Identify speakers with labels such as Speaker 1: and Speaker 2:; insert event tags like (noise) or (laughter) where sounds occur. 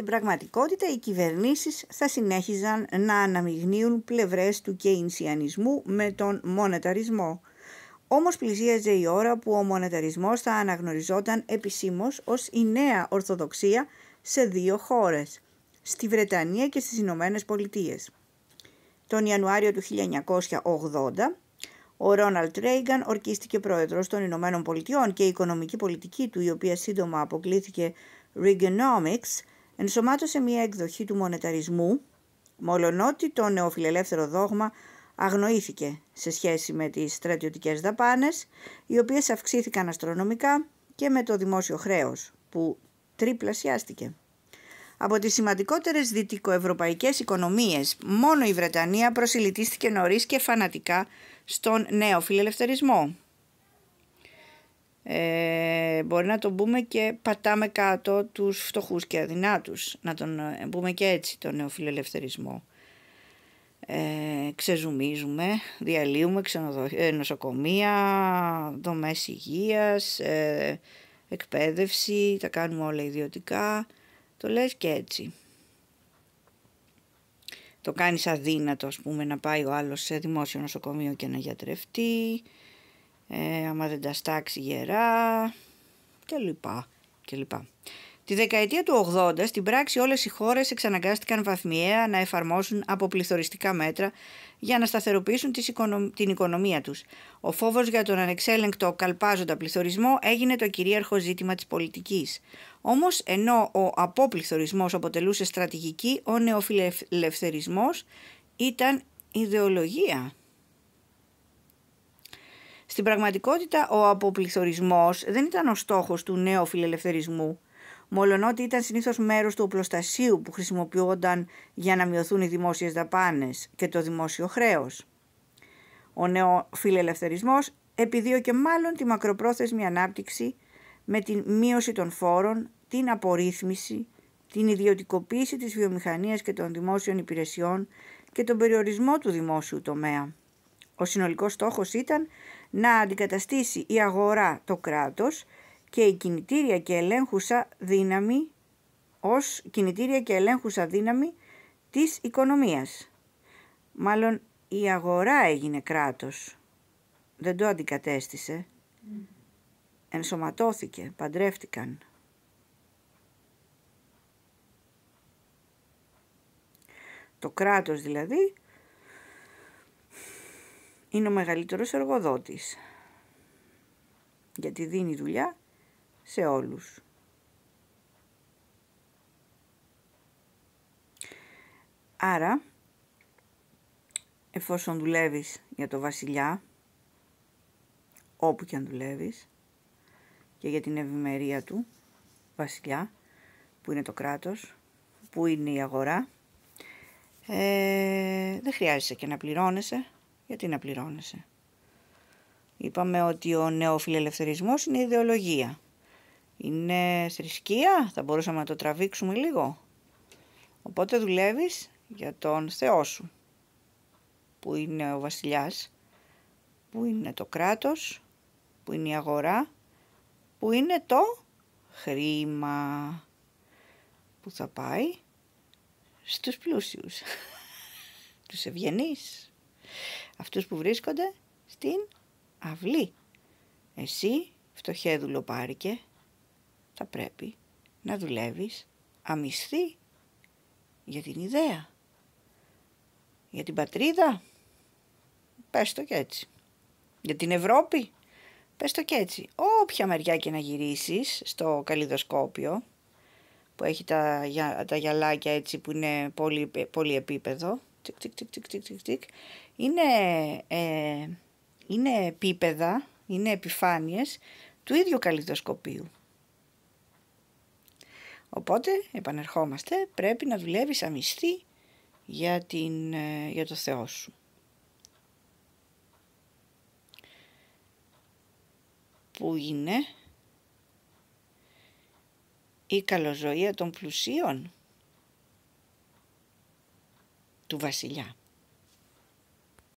Speaker 1: Στην πραγματικότητα οι κυβερνήσεις θα συνέχιζαν να αναμειγνύουν πλευρές του κεϊνσιανισμού με τον μονεταρισμό. Όμως πλησίαζε η ώρα που ο μονεταρισμός θα αναγνωριζόταν επισήμως ως η νέα ορθοδοξία σε δύο χώρες, στη Βρετανία και στις Ηνωμένες Πολιτείες. Τον Ιανουάριο του 1980, ο Ρόναλτ Ρέιγκαν ορκίστηκε πρόεδρος των Ηνωμένων Πολιτειών και η οικονομική πολιτική του, η οποία σύντομα αποκλήθηκε Reaganomics, ενσωμάτωσε μια εκδοχή του μονεταρισμού, ότι το νεοφιλελεύθερο δόγμα αγνοήθηκε σε σχέση με τις στρατιωτικές δαπάνες, οι οποίες αυξήθηκαν αστρονομικά και με το δημόσιο χρέος, που τριπλασιάστηκε. Από τις σημαντικότερες δυτικοευρωπαϊκές οικονομίες, μόνο η Βρετανία προσιλητίστηκε νωρίς και φανατικά στον νέο φιλελευθερισμό. Ε, μπορεί να τον πούμε και πατάμε κάτω τους φτωχούς και αδυνάτους. Να τον ε, πούμε και έτσι τον νεοφιλελευθερισμό. Ε, ξεζουμίζουμε, διαλύουμε ξενοδοχεία, νοσοκομεία, δομές υγείας, ε, εκπαίδευση, τα κάνουμε όλα ιδιωτικά. Το λες και έτσι. Το κάνεις αδύνατο ας πούμε να πάει ο άλλος σε δημόσιο νοσοκομείο και να γιατρευτεί. Ε, άμα δεν τα στάξει γερά, Τη δεκαετία του 80 στην πράξη όλες οι χώρες εξαναγκάστηκαν βαθμιαία να εφαρμόσουν αποπληθωριστικά μέτρα για να σταθεροποιήσουν την οικονομία τους. Ο φόβος για τον ανεξέλεγκτο καλπάζοντα πληθωρισμό έγινε το κυρίαρχο ζήτημα της πολιτικής. Όμως ενώ ο αποπληθωρισμός αποτελούσε στρατηγική, ο νεοφιλελευθερισμός ήταν ιδεολογία. Στην πραγματικότητα, ο αποπληθωρισμός δεν ήταν ο στόχος του νέου φιλελευθερισμού, ότι ήταν συνήθως μέρος του οπλοστασίου που χρησιμοποιούνταν για να μειωθούν οι δημόσιες δαπάνες και το δημόσιο χρέος. Ο νέο φιλελευθερισμός επιδίωκε μάλλον τη μακροπρόθεσμη ανάπτυξη με την μείωση των φόρων, την απορρίθμιση, την ιδιωτικοποίηση της βιομηχανίας και των δημόσιων υπηρεσιών και τον περιορισμό του δημόσιου τομέα. Ο συνολικός στόχος ήταν να αντικαταστήσει η αγορά το κράτος και η κινητήρια και ελέγχουσα δύναμη ως κινητήρια και ελέγχουσα δύναμη της οικονομίας. Μάλλον η αγορά έγινε κράτος. Δεν το αντικατέστησε. Ενσωματώθηκε, παντρεύτηκαν. Το κράτος δηλαδή είναι ο μεγαλύτερος εργοδότης γιατί δίνει δουλειά σε όλους. Άρα, εφόσον δουλεύεις για το βασιλιά, όπου και αν δουλεύεις, και για την ευημερία του βασιλιά, που είναι το κράτος, που είναι η αγορά, ε, δεν χρειάζεσαι και να πληρώνεσαι, γιατί να πληρώνεσαι. Είπαμε ότι ο νεοφιλελευθερισμός είναι ιδεολογία. Είναι θρησκεία, θα μπορούσαμε να το τραβήξουμε λίγο. Οπότε δουλεύεις για τον Θεό σου, που είναι ο βασιλιάς, που είναι το κράτος, που είναι η αγορά, που είναι το χρήμα που θα πάει στους πλούσιους, (laughs) τους ευγενείς. Αυτούς που βρίσκονται στην αυλή. Εσύ, φτωχέ δουλοπάρικε, θα πρέπει να δουλεύεις αμυσθή για την ιδέα, για την πατρίδα, πες το και έτσι, για την Ευρώπη, πες το και έτσι. Όποια μεριά και να γυρίσεις στο καλλιδοσκόπιο, που έχει τα, τα γυαλάκια έτσι που είναι πολύ, επίπεδο είναι, ε, είναι επίπεδα, είναι επιφάνειες του ίδιου καλλιδοσκοπίου. Οπότε, επανερχόμαστε, πρέπει να δουλεύεις αμυστή για, την, ε, για το Θεό σου. Που είναι η καλοζωία των πλουσίων του βασιλιά.